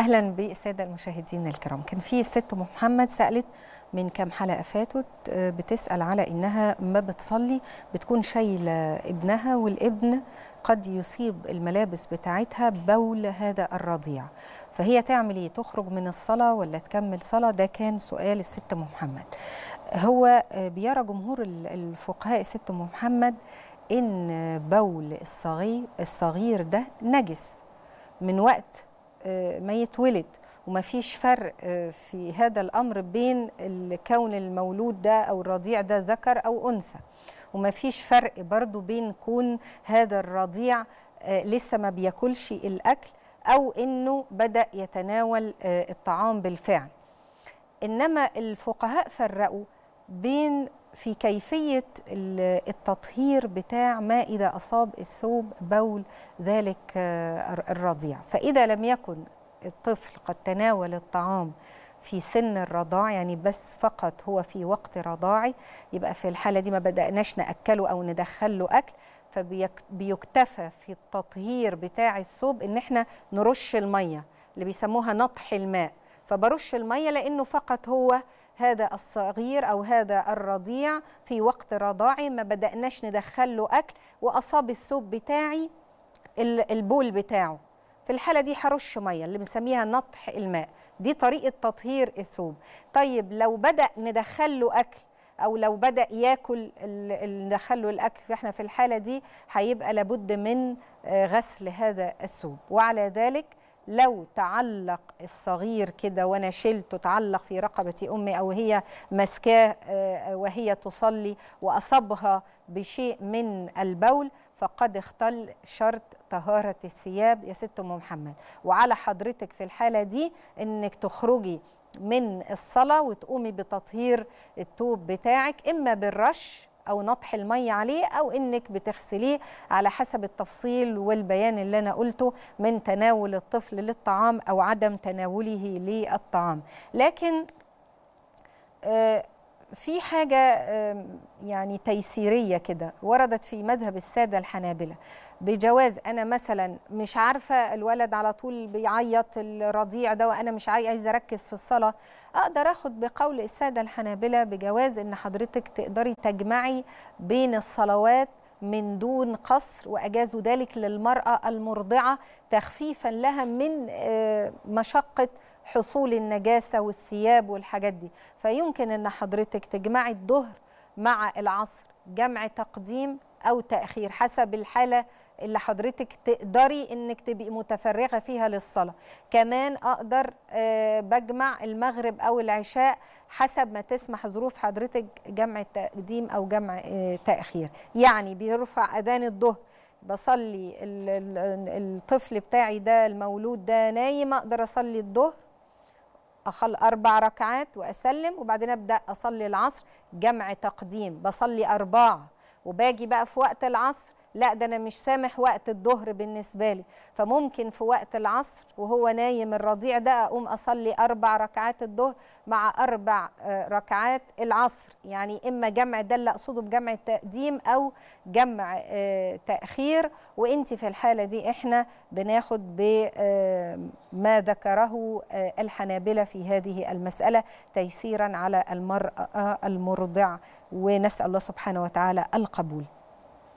اهلا بالساده المشاهدين الكرام كان في الست ام محمد سالت من كام حلقه فاتت آه، بتسال على انها ما بتصلي بتكون شايله ابنها والابن قد يصيب الملابس بتاعتها بول هذا الرضيع فهي تعمل ايه تخرج من الصلاه ولا تكمل صلاه ده كان سؤال الست ام محمد هو آه، بيرى جمهور الفقهاء الست ام محمد ان بول الصغير الصغير ده نجس من وقت آه، ما يتولد وما فيش فرق آه، في هذا الأمر بين الكون المولود ده أو الرضيع ده ذكر أو أنثى وما فيش فرق برضو بين كون هذا الرضيع آه، لسه ما بياكلش الأكل أو أنه بدأ يتناول الطعام بالفعل إنما الفقهاء فرقوا بين في كيفية التطهير بتاع ما إذا أصاب الثوب بول ذلك آه، الرضيع فإذا لم يكن الطفل قد تناول الطعام في سن الرضاع يعني بس فقط هو في وقت رضاعي يبقى في الحالة دي ما بدأناش نأكله أو ندخله أكل فبيكتفى في التطهير بتاع الثوب إن احنا نرش المية اللي بيسموها نطح الماء فبرش المية لأنه فقط هو هذا الصغير أو هذا الرضيع في وقت رضاعي ما بدأناش ندخل له أكل وأصاب الثوب بتاعي البول بتاعه في الحالة دي هرش مية اللي بنسميها نطح الماء دي طريقة تطهير الثوب طيب لو بدأ ندخل له أكل او لو بدا ياكل له الاكل فاحنا في الحاله دي هيبقى لابد من آه، غسل هذا الثوب وعلى ذلك لو تعلق الصغير كده وانا شلته تعلق في رقبه امي او هي ماسكاه آه، وهي تصلي واصابها بشيء من البول فقد اختل شرط طهارة الثياب يا ست أم محمد وعلى حضرتك في الحالة دي أنك تخرجي من الصلاة وتقومي بتطهير التوب بتاعك إما بالرش او نطح الميه عليه او انك بتغسليه على حسب التفصيل والبيان اللي انا قلته من تناول الطفل للطعام او عدم تناوله للطعام لكن آه، في حاجة يعني تيسيرية كده وردت في مذهب السادة الحنابلة بجواز أنا مثلا مش عارفة الولد على طول بيعيط الرضيع ده وأنا مش عايزة أركز في الصلاة أقدر أخد بقول السادة الحنابلة بجواز إن حضرتك تقدري تجمعي بين الصلوات من دون قصر وأجازوا ذلك للمرأة المرضعة تخفيفا لها من آه، مشقة حصول النجاسه والثياب والحاجات دي فيمكن ان حضرتك تجمعي الظهر مع العصر جمع تقديم او تاخير حسب الحاله اللي حضرتك تقدري انك تبقي متفرغه فيها للصلاه كمان اقدر آه، بجمع المغرب او العشاء حسب ما تسمح ظروف حضرتك جمع تقديم او جمع آه، تاخير يعني بيرفع اذان الظهر بصلي الطفل بتاعي ده المولود ده نايم اقدر اصلي الظهر أخل أربع ركعات وأسلم وبعدين أبدأ أصلي العصر جمع تقديم بصلي أربعة وباجي بقى في وقت العصر لا ده انا مش سامح وقت الظهر بالنسبه لي فممكن في وقت العصر وهو نايم الرضيع ده اقوم اصلي اربع ركعات الظهر مع اربع آه، ركعات العصر يعني اما جمع ده اللي اقصده بجمع التقديم او جمع آه، تاخير وانت في الحاله دي احنا بناخد بما آه، ذكره الحنابله في هذه المساله تيسيرا على المراه المرضع ونسال الله سبحانه وتعالى القبول